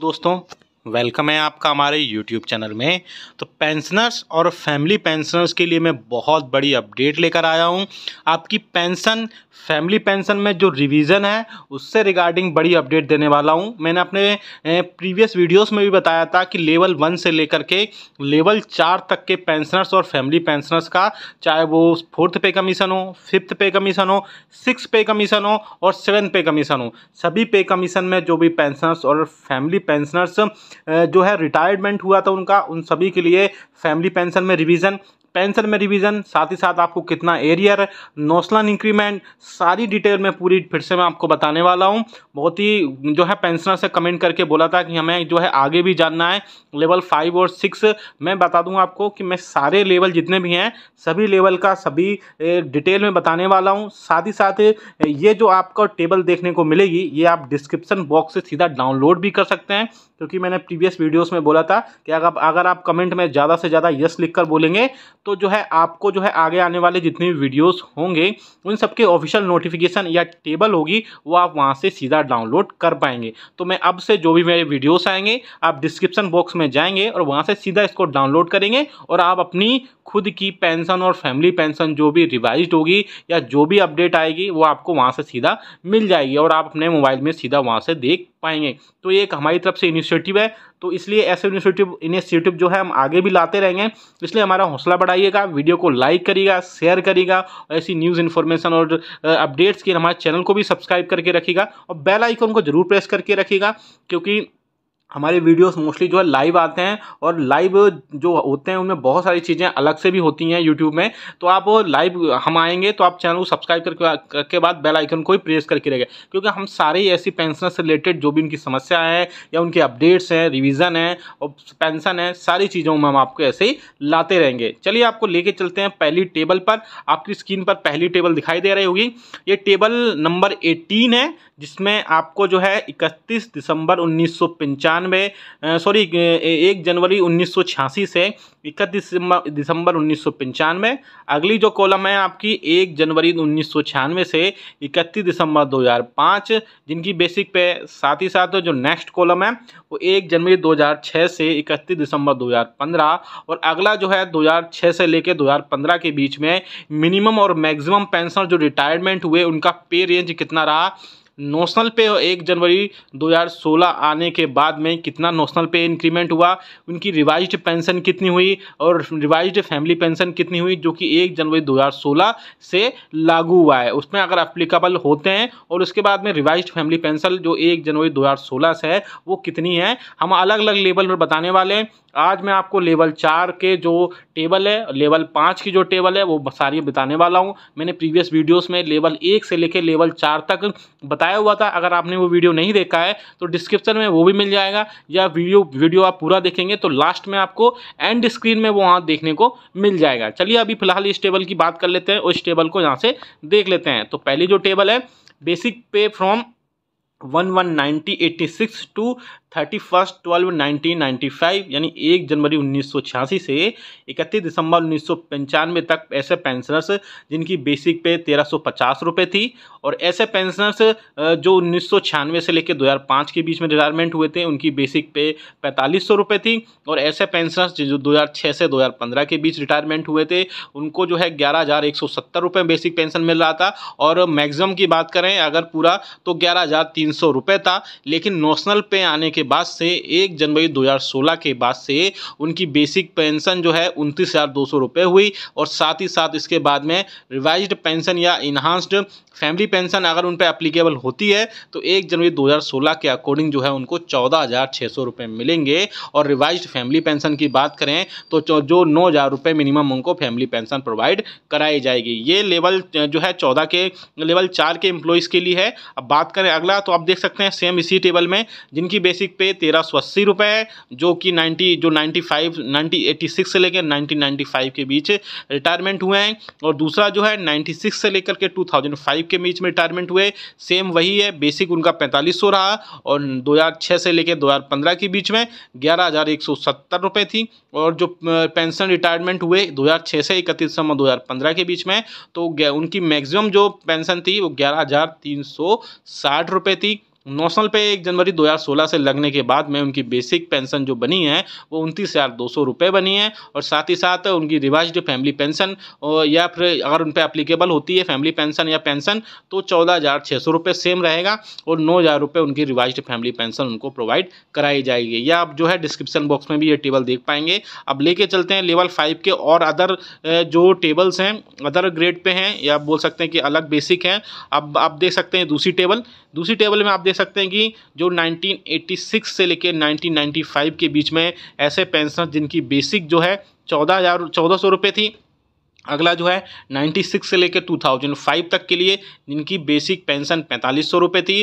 दोस्तों वेलकम है आपका हमारे यूट्यूब चैनल में तो पेंशनर्स और फैमिली पेंशनर्स के लिए मैं बहुत बड़ी अपडेट लेकर आया हूं आपकी पेंशन फैमिली पेंशन में जो रिवीजन है उससे रिगार्डिंग बड़ी अपडेट देने वाला हूं मैंने अपने प्रीवियस वीडियोस में भी बताया था कि लेवल वन से लेकर के लेवल चार तक के पेंशनर्स और फैमिली पेंशनर्स का चाहे वो फोर्थ पे कमीशन हो फिफ्थ पे कमीशन हो सिक्स पे कमीशन हो और सेवन पे कमीशन हो सभी पे कमीशन में जो भी पेंशनर्स और फैमिली पेंशनर्स जो है रिटायरमेंट हुआ था उनका उन सभी के लिए फैमिली पेंशन में रिवीजन पेंशन में रिवीजन साथ ही साथ आपको कितना एरियर नौसलन इंक्रीमेंट सारी डिटेल में पूरी फिर से मैं आपको बताने वाला हूँ बहुत ही जो है पेंशनर से कमेंट करके बोला था कि हमें जो है आगे भी जानना है लेवल फाइव और सिक्स मैं बता दूँ आपको कि मैं सारे लेवल जितने भी हैं सभी लेवल का सभी डिटेल में बताने वाला हूँ साथ ही साथ ये जो आपका टेबल देखने को मिलेगी ये आप डिस्क्रिप्सन बॉक्स से सीधा डाउनलोड भी कर सकते हैं क्योंकि मैंने प्रीवियस वीडियोस में बोला था कि अगर अगर आप कमेंट में ज़्यादा से ज़्यादा यस लिखकर बोलेंगे तो जो है आपको जो है आगे आने वाले जितने भी वीडियोस होंगे उन सबके ऑफिशियल नोटिफिकेशन या टेबल होगी वो आप वहाँ से सीधा डाउनलोड कर पाएंगे तो मैं अब से जो भी मेरे वीडियोस आएंगे आप डिस्क्रिप्शन बॉक्स में जाएंगे और वहाँ से सीधा इसको डाउनलोड करेंगे और आप अपनी खुद की पेंशन और फैमिली पेंशन जो भी रिवाइज होगी या जो भी अपडेट आएगी वो आपको वहाँ से सीधा मिल जाएगी और आप अपने मोबाइल में सीधा वहाँ से देख पाएंगे तो ये एक हमारी तरफ से इनिशिएटिव है तो इसलिए ऐसे इनिशिएटिव इनिशिएटिव जो है हम आगे भी लाते रहेंगे इसलिए हमारा हौसला बढ़ाइएगा वीडियो को लाइक करिएगा शेयर करिएगा और ऐसी न्यूज़ इन्फॉर्मेशन और अपडेट्स के हमारे चैनल को भी सब्सक्राइब करके रखिएगा और बेल आइकन को जरूर प्रेस करके रखिएगा क्योंकि हमारे वीडियोस मोस्टली जो है लाइव आते हैं और लाइव जो होते हैं उनमें बहुत सारी चीज़ें अलग से भी होती हैं यूट्यूब में तो आप लाइव हम आएंगे तो आप चैनल को सब्सक्राइब करके करके बाद बेल आइकन को ही प्रेस करके रहेगा क्योंकि हम सारे ऐसी पेंशन से रिलेटेड जो भी उनकी समस्या है या उनके अपडेट्स हैं रिविज़न है और पेंशन है सारी चीज़ों में हम आपको ऐसे ही लाते रहेंगे चलिए आपको लेके चलते हैं पहली टेबल पर आपकी स्क्रीन पर पहली टेबल दिखाई दे रही होगी ये टेबल नंबर एटीन है जिसमें आपको जो है इकतीस दिसंबर उन्नीस सॉरी एक जनवरी उन्नीस से इकतीस दिसंबर उन्नीस अगली जो कॉलम है आपकी एक जनवरी उन्नीस से इकतीस दिसंबर 2005 जिनकी बेसिक पे साथ ही साथ जो नेक्स्ट कॉलम है वो एक जनवरी 2006 से इकतीस दिसंबर 2015 और अगला जो है 2006 से लेकर 2015 के बीच में मिनिमम और मैक्सिमम पेंशन जो रिटायरमेंट हुए उनका पे रेंज कितना रहा नोशनल पे एक जनवरी 2016 आने के बाद में कितना नोशनल पे इंक्रीमेंट हुआ उनकी रिवाइज पेंशन कितनी हुई और रिवाइज फैमिली पेंशन कितनी हुई जो कि एक जनवरी 2016 से लागू हुआ है उसमें अगर अप्लीकेबल होते हैं और उसके बाद में रिवाइज फैमिली पेंशन जो एक जनवरी 2016 से है वो कितनी है हम अलग अलग लेवल पर बताने वाले हैं आज मैं आपको लेवल चार के जो टेबल है लेवल पाँच की जो टेबल है वो सारी बताने वाला हूँ मैंने प्रीवियस वीडियोज़ में लेवल एक से लेकर लेवल चार तक बता बताया हुआ था अगर आपने वो वीडियो नहीं देखा है तो डिस्क्रिप्शन में वो भी मिल जाएगा या वीडियो वीडियो आप पूरा देखेंगे तो लास्ट में आपको एंड स्क्रीन में वो वहाँ देखने को मिल जाएगा चलिए अभी फिलहाल इस टेबल की बात कर लेते हैं उस टेबल को यहाँ से देख लेते हैं तो पहली जो टेबल है basic pay from one one ninety eighty six to thirty first twelve nineteen ninety five यानी एक जनवरी उन्नीस सौ छियासी से इकतीस दिसंबर उन्नीस सौ पंचानवे तक ऐसे पेंशनर्स जिनकी बेसिक पे तेरह सौ पचास रुपये थी और ऐसे पेंशनर्स जो उन्नीस सौ छियानवे से लेकर दो हज़ार पाँच के बीच में रिटायरमेंट हुए थे उनकी बेसिक पे पैंतालीस सौ रुपये थी और ऐसे पेंशनर्स जो दो हज़ार छः से दो हज़ार पंद्रह के बीच रिटायरमेंट हुए थे उनको जो है ग्यारह हज़ार एक सौ सत्तर रुपये बेसिक पेंशन मिल रहा था और मैक्सिमम की बात करें अगर पूरा तो ग्यारह हज़ार तीन सौ रुपये था लेकिन नोशनल पे आने के बाद से एक जनवरी 2016 के बाद से उनकी बेसिक पेंशन जो है उनतीस हज़ार दो सौ रुपये हुई और साथ ही साथ इसके बाद में रिवाइज पेंशन या इन्हांस्ड फैमिली पेंशन अगर उन पर अप्लीकेबल होती है तो एक जनवरी 2016 के अकॉर्डिंग जो है उनको चौदह हज़ार छः सौ रुपये मिलेंगे और रिवाइज फैमिली पेंशन की बात करें तो जो नौ हज़ार रुपये मिनिमम उनको फैमिली पेंशन प्रोवाइड कराई जाएगी ये लेवल जो है चौदह के लेवल चार के एम्प्लॉयज़ के लिए है अब बात करें अगला तो आप देख सकते हैं सेम इसी टेबल में जिनकी बेसिक पे तेरह सौ अस्सी रुपये जो कि नाइन्टी जो ninety five ninety eighty six से लेकर नाइन्टीन नाइन्टी फाइव के बीच रिटायरमेंट हुए हैं और दूसरा जो है नाइन्टी सिक्स से लेकर के टू थाउजेंड फाइव के बीच में रिटायरमेंट हुए सेम वही है बेसिक उनका पैंतालीस सौ रहा और दो हज़ार छः से लेकर दो हज़ार पंद्रह के बीच में ग्यारह हज़ार एक सौ सत्तर रुपये थी और जो पेंशन रिटायरमेंट हुए दो हज़ार छः से इकतीस दिसंबर दो हज़ार पंद्रह के बीच में तो उनकी मैक्सिमम जो पेंशन थी वो ग्यारह हज़ार तीन सौ साठ रुपये थी नौशनल पे एक जनवरी 2016 से लगने के बाद में उनकी बेसिक पेंशन जो बनी है वो उनतीस हज़ार दो सौ रुपये बनी है और साथ ही साथ उनकी रिवाइज फैमिली पेंशन और या फिर अगर उन पर अप्लीकेबल होती है फैमिली पेंशन या पेंशन तो चौदह हज़ार छः सौ रुपये सेम रहेगा और नौ हज़ार रुपये उनकी रिवाइज फैमिली पेंशन उनको प्रोवाइड कराई जाएगी या आप जो है डिस्क्रिप्शन बॉक्स में भी ये टेबल देख पाएंगे अब लेके चलते हैं लेवल फाइव के और अदर जो टेबल्स हैं अदर ग्रेड पे हैं या बोल सकते हैं कि अलग बेसिक हैं अब आप देख सकते हैं दूसरी टेबल दूसरी टेबल में आप देख सकते हैं कि जो 1986 से लेकर 1995 के बीच में ऐसे पेंशनर जिनकी बेसिक जो है चौदह हज़ार चौदह सौ रुपये थी अगला जो है 96 से लेकर 2005 तक के लिए जिनकी बेसिक पेंशन पैंतालीस सौ रुपये थी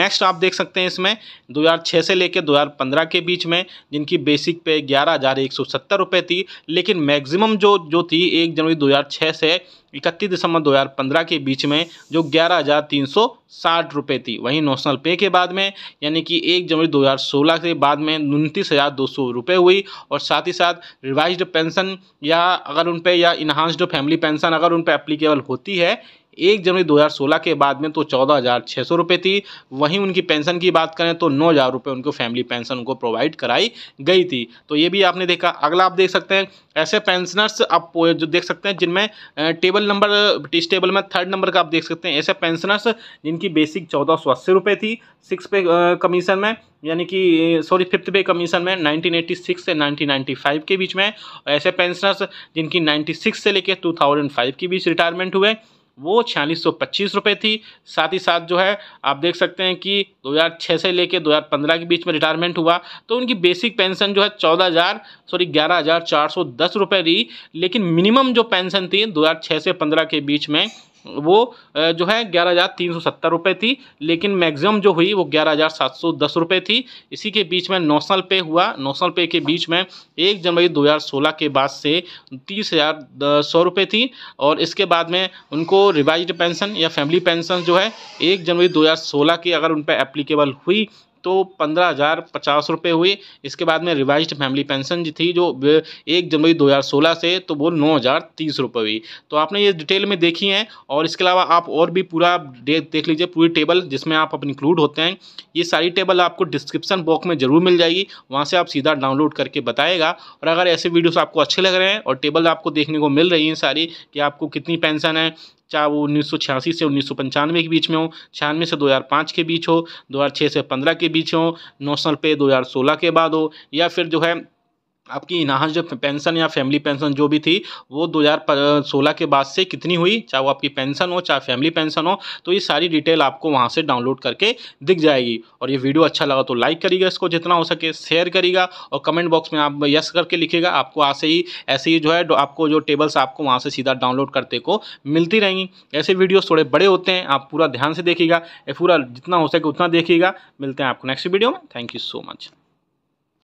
नेक्स्ट आप देख सकते हैं इसमें 2006 से लेकर 2015 के बीच में जिनकी बेसिक पे ग्यारह हज़ार एक सौ सत्तर रुपये थी लेकिन मैक्सिमम जो जो थी एक जनवरी 2006 से इकतीस दिसंबर 2015 के बीच में जो ग्यारह हज़ार तीन सौ साठ रुपये थी वहीं नोशनल पे के बाद में यानी कि एक जनवरी 2016 के बाद में उनतीस हज़ार दो सौ रुपये हुई और साथ ही साथ रिवाइज पेंशन या अगर उन पर या इन्हांस्ड फैमिली पेंशन अगर उन पर एप्लीकेबल होती है एक जनवरी 2016 के बाद में तो चौदह हज़ार छः सौ रुपये थी वहीं उनकी पेंशन की बात करें तो नौ हज़ार रुपये उनको फैमिली पेंशन उनको प्रोवाइड कराई गई थी तो ये भी आपने देखा अगला आप देख सकते हैं ऐसे पेंशनर्स आप जो देख सकते हैं जिनमें टेबल नंबर इस टेबल में थर्ड नंबर का आप देख सकते हैं ऐसे पेंशनर्स जिनकी बेसिक चौदह सौ अस्सी रुपये थी सिक्स पे कमीशन में यानी कि सॉरी फिफ्थ पे कमीशन में 1986 से 1995 के बीच में ऐसे पेंशनर्स जिनकी 96 से लेकर 2005 के बीच रिटायरमेंट हुए वो छियालीस सौ पच्चीस रुपये थी साथ ही साथ जो है आप देख सकते हैं कि 2006 से लेके 2015 के बीच में रिटायरमेंट हुआ तो उनकी बेसिक पेंशन जो है चौदह हज़ार सॉरी ग्यारह हज़ार चार सौ दस रुपये रही लेकिन मिनिमम जो पेंशन थी 2006 से 15 के बीच में वो जो है ग्यारह हज़ार तीन सौ सत्तर रुपये थी लेकिन मैक्सिमम जो हुई वो ग्यारह हज़ार सात सौ दस रुपये थी इसी के बीच में साल पे हुआ साल पे के बीच में एक जनवरी दो हज़ार सोलह के बाद से तीस हज़ार सौ रुपये थी और इसके बाद में उनको रिवाइज पेंशन या फैमिली पेंशन जो है एक जनवरी दो हज़ार सोलह की अगर उन पर एप्लीकेबल हुई तो पंद्रह हज़ार पचास रुपये हुए इसके बाद में रिवाइज फैमिली पेंशन जो थी जो एक जनवरी दो हज़ार सोलह से तो वो नौ हज़ार तीस रुपये हुई तो आपने ये डिटेल में देखी है और इसके अलावा आप और भी पूरा देख लीजिए पूरी टेबल जिसमें आप इंक्लूड होते हैं ये सारी टेबल आपको डिस्क्रिप्शन बॉक्स में ज़रूर मिल जाएगी वहाँ से आप सीधा डाउनलोड करके बताएगा और अगर ऐसे वीडियोज आपको अच्छे लग रहे हैं और टेबल आपको देखने को मिल रही हैं सारी कि आपको कितनी पेंशन है चाहे वो उन्नीस से उन्नीस के बीच में हो छियानवे से 2005 के बीच हो 2006 से 15 के बीच हो नौसल पे 2016 के बाद हो या फिर जो है आपकी इनहांस जो पेंशन या फैमिली पेंशन जो भी थी वो 2016 के बाद से कितनी हुई चाहे वो आपकी पेंशन हो चाहे फैमिली पेंशन हो तो ये सारी डिटेल आपको वहाँ से डाउनलोड करके दिख जाएगी और ये वीडियो अच्छा लगा तो लाइक करिएगा इसको जितना हो सके शेयर करिएगा और कमेंट बॉक्स में आप यस करके लिखेगा आपको ऐसे ही ऐसे ही जो है आपको जो टेबल्स आपको वहाँ से सीधा डाउनलोड करते को मिलती रहेंगी ऐसे वीडियोज़ थोड़े बड़े होते हैं आप पूरा ध्यान से देखिएगा पूरा जितना हो सके उतना देखिएगा मिलते हैं आपको नेक्स्ट वीडियो में थैंक यू सो मच